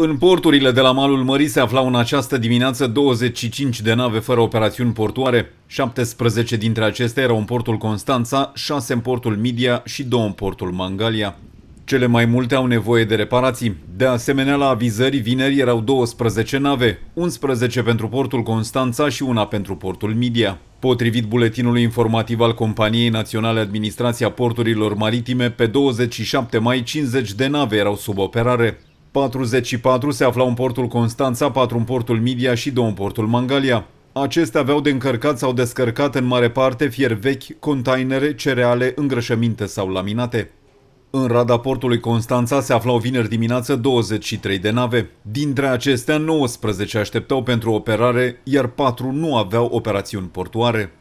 În porturile de la malul Mării se aflau în această dimineață 25 de nave fără operațiuni portoare. 17 dintre acestea erau în portul Constanța, 6 în portul Midia și 2 în portul Mangalia. Cele mai multe au nevoie de reparații. De asemenea, la avizări, vineri erau 12 nave, 11 pentru portul Constanța și una pentru portul Midia. Potrivit buletinului informativ al Companiei Naționale Administrația Porturilor Maritime, pe 27 mai 50 de nave erau sub operare. 44 se aflau în portul Constanța, 4 în portul Midia și 2 în portul Mangalia. Acestea aveau de încărcat sau descărcat în mare parte fier vechi, containere, cereale, îngrășăminte sau laminate. În rada portului Constanța se aflau vineri dimineață 23 de nave. Dintre acestea, 19 așteptau pentru operare, iar 4 nu aveau operațiuni portoare.